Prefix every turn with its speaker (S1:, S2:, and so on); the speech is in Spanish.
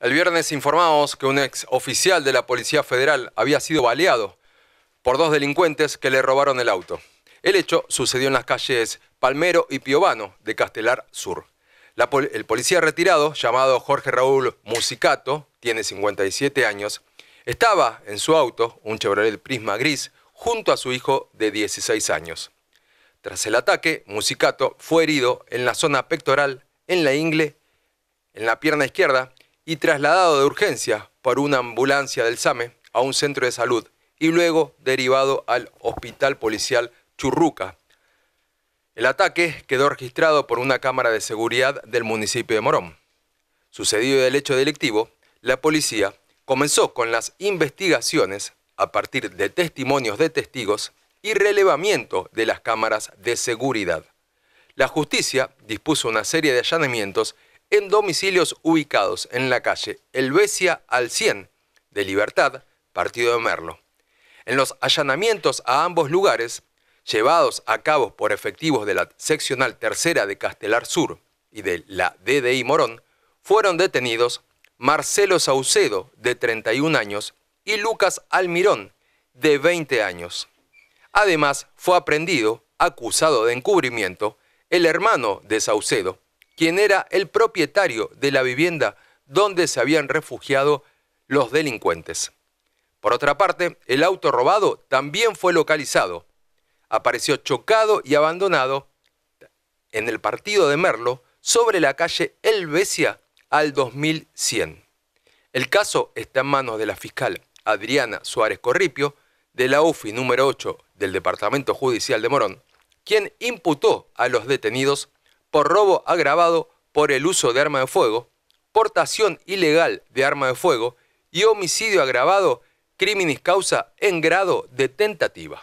S1: El viernes informamos que un ex oficial de la Policía Federal había sido baleado por dos delincuentes que le robaron el auto. El hecho sucedió en las calles Palmero y Piovano de Castelar Sur. el policía retirado, llamado Jorge Raúl Musicato, tiene 57 años, estaba en su auto, un Chevrolet Prisma gris, junto a su hijo de 16 años. Tras el ataque, Musicato fue herido en la zona pectoral, en la ingle, en la pierna izquierda y trasladado de urgencia por una ambulancia del SAME a un centro de salud y luego derivado al hospital policial Churruca. El ataque quedó registrado por una cámara de seguridad del municipio de Morón. Sucedido el hecho delictivo, la policía comenzó con las investigaciones a partir de testimonios de testigos y relevamiento de las cámaras de seguridad. La justicia dispuso una serie de allanamientos en domicilios ubicados en la calle Helvecia al 100 de Libertad, Partido de Merlo. En los allanamientos a ambos lugares, llevados a cabo por efectivos de la seccional tercera de Castelar Sur y de la DDI Morón, fueron detenidos Marcelo Saucedo, de 31 años, y Lucas Almirón, de 20 años. Además, fue aprendido, acusado de encubrimiento, el hermano de Saucedo, quien era el propietario de la vivienda donde se habían refugiado los delincuentes. Por otra parte, el auto robado también fue localizado. Apareció chocado y abandonado en el partido de Merlo sobre la calle Elvesia, al 2100. El caso está en manos de la fiscal Adriana Suárez Corripio, de la UFI número 8 del Departamento Judicial de Morón, quien imputó a los detenidos por robo agravado por el uso de arma de fuego, portación ilegal de arma de fuego y homicidio agravado, criminis causa en grado de tentativa.